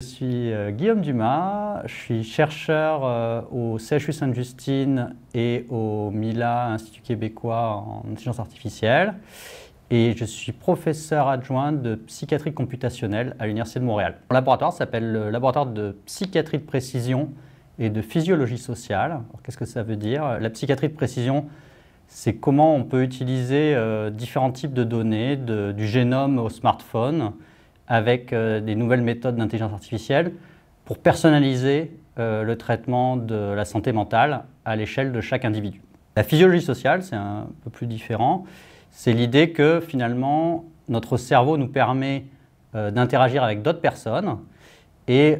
Je suis euh, Guillaume Dumas, je suis chercheur euh, au CHU Sainte-Justine et au MILA, Institut québécois en intelligence artificielle, et je suis professeur adjoint de psychiatrie computationnelle à l'Université de Montréal. Mon laboratoire s'appelle le laboratoire de psychiatrie de précision et de physiologie sociale. Qu'est-ce que ça veut dire La psychiatrie de précision, c'est comment on peut utiliser euh, différents types de données, du génome au smartphone, avec euh, des nouvelles méthodes d'intelligence artificielle pour personnaliser euh, le traitement de la santé mentale à l'échelle de chaque individu. La physiologie sociale, c'est un peu plus différent. C'est l'idée que finalement, notre cerveau nous permet euh, d'interagir avec d'autres personnes. Et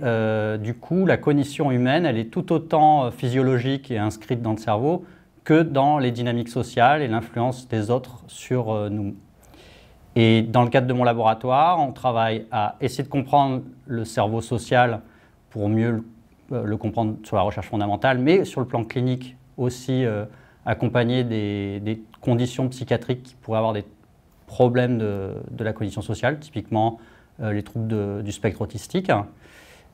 du coup, la cognition humaine, elle est tout autant physiologique et inscrite dans le cerveau que dans les dynamiques sociales et l'influence des autres sur nous. Et dans le cadre de mon laboratoire, on travaille à essayer de comprendre le cerveau social pour mieux le, euh, comprendre sur la recherche fondamentale, mais sur le plan clinique aussi euh, accompagner des, conditions psychiatriques qui pourraient avoir des problèmes de, la condition sociale, typiquement euh, les troubles du spectre autistique hein,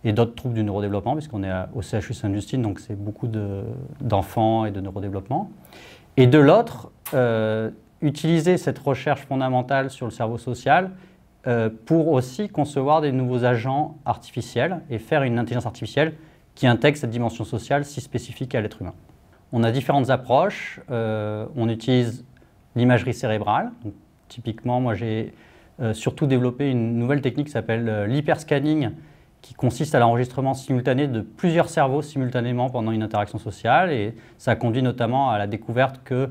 et d'autres troubles du neurodéveloppement, puisqu'on est au CHU saint justine donc c'est beaucoup d'enfants et de neurodéveloppement. Et de l'autre, utiliser cette recherche fondamentale sur le cerveau social euh, pour aussi concevoir des nouveaux agents artificiels et faire une intelligence artificielle qui intègre cette dimension sociale si spécifique à l'être humain. On a différentes approches. Euh, on utilise l'imagerie cérébrale. typiquement, moi j'ai euh, surtout développé une nouvelle technique qui s'appelle l'hyperscanning, qui consiste à l'enregistrement simultané de plusieurs cerveaux simultanément pendant une interaction sociale. Et ça conduit notamment à la découverte que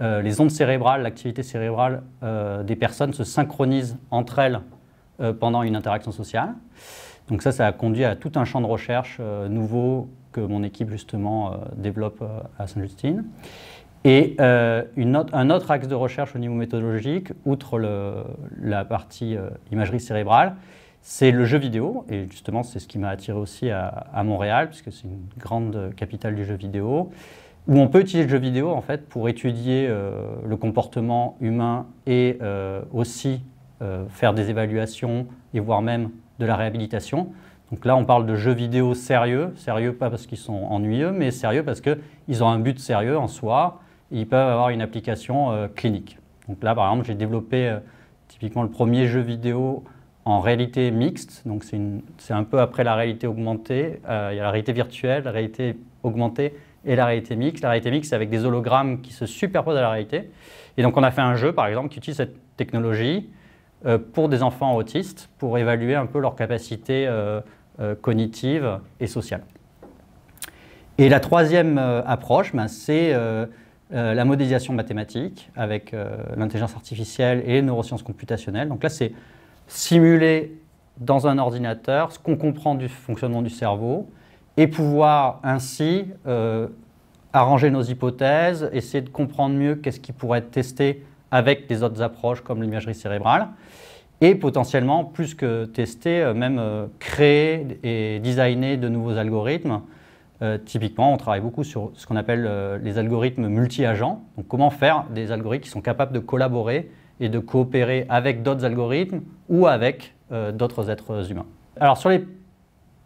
euh, les ondes cérébrales, l'activité cérébrale euh, des personnes se synchronisent entre elles euh, pendant une interaction sociale. Donc ça, ça a conduit à tout un champ de recherche nouveau que mon équipe justement développe à saint justine Et un autre axe de recherche au niveau méthodologique, outre la partie imagerie cérébrale, c'est le jeu vidéo. Et justement, c'est ce qui m'a attiré aussi à Montréal, puisque c'est une grande capitale du jeu vidéo où on peut utiliser le jeu vidéo en fait pour étudier euh, le comportement humain et euh, aussi euh, faire des évaluations et voire même de la réhabilitation. Donc là, on parle de jeux vidéo sérieux, sérieux pas parce qu'ils sont ennuyeux, mais sérieux parce qu'ils ont un but sérieux en soi. Et ils peuvent avoir une application clinique. Donc là, par exemple, j'ai développé typiquement le premier jeu vidéo en réalité mixte. Donc c'est un peu après la réalité augmentée. il y a la réalité virtuelle, la réalité augmentée et la réalité mixte. La réalité mixte, c'est avec des hologrammes qui se superposent à la réalité. Et donc, on a fait un jeu, par exemple, qui utilise cette technologie euh, pour des enfants autistes, pour évaluer un peu leurs capacité euh, euh, cognitive et sociales. Et la troisième euh, approche, ben, c'est la modélisation mathématique avec l'intelligence artificielle et les neurosciences computationnelles. Donc là, c'est simuler dans un ordinateur ce qu'on comprend du fonctionnement du cerveau et pouvoir ainsi euh, arranger nos hypothèses, essayer de comprendre mieux qu'est-ce qui pourrait être testé avec des autres approches comme l'imagerie cérébrale, et potentiellement, plus que tester, euh, même euh, créer et designer de nouveaux algorithmes. typiquement, on travaille beaucoup sur ce qu'on appelle les algorithmes multi-agents, donc comment faire des algorithmes qui sont capables de collaborer et de coopérer avec d'autres algorithmes ou avec d'autres êtres humains. Alors sur les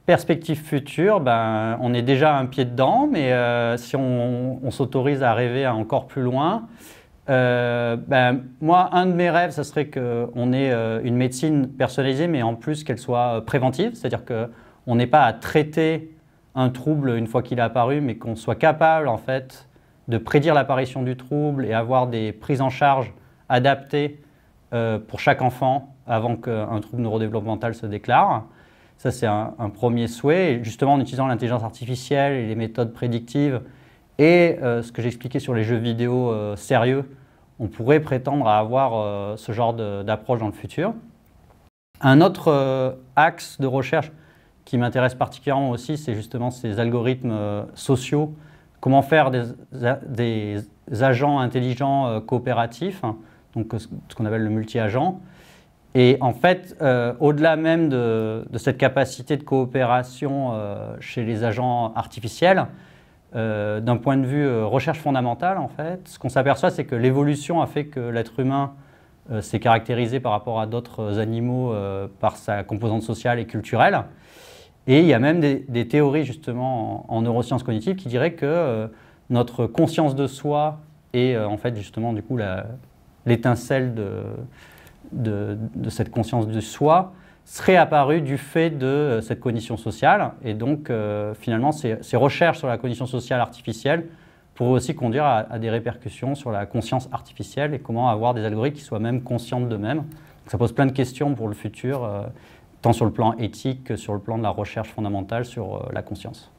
Perspective future, ben, on est déjà un pied dedans, mais euh, si on, s'autorise à rêver encore plus loin, euh, ben, moi, un de mes rêves, ce serait qu'on ait euh, une médecine personnalisée, mais en plus qu'elle soit préventive, c'est-à-dire qu'on n'ait pas à traiter un trouble une fois qu'il est apparu, mais qu'on soit capable, en fait, de prédire l'apparition du trouble et avoir des prises en charge adaptées pour chaque enfant avant qu'un trouble neurodéveloppemental se déclare. Ça, c'est un, premier souhait. justement, en utilisant l'intelligence artificielle et les méthodes prédictives et euh, ce que j'expliquais sur les jeux vidéo euh, sérieux, on pourrait prétendre à avoir euh, ce genre d'approche dans le futur. Un autre axe de recherche qui m'intéresse particulièrement aussi, c'est justement ces algorithmes sociaux. Comment faire des, agents intelligents coopératifs, hein, donc ce qu'on appelle le multi-agent. Et en fait, euh, au-delà même de, cette capacité de coopération euh, chez les agents artificiels, euh, d'un point de vue recherche fondamentale, en fait, ce qu'on s'aperçoit, c'est que l'évolution a fait que l'être humain s'est caractérisé par rapport à d'autres animaux par sa composante sociale et culturelle. Et il y a même des, théories, justement, en, neurosciences cognitives qui diraient que notre conscience de soi est, en fait, justement, du coup, l'étincelle de de, cette conscience de soi serait apparue du fait de euh, cette cognition sociale. Et donc, euh, finalement, ces, recherches sur la cognition sociale artificielle pourraient aussi conduire à, des répercussions sur la conscience artificielle et comment avoir des algorithmes qui soient même conscients d'eux-mêmes. Ça pose plein de questions pour le futur, euh, tant sur le plan éthique que sur le plan de la recherche fondamentale sur la conscience.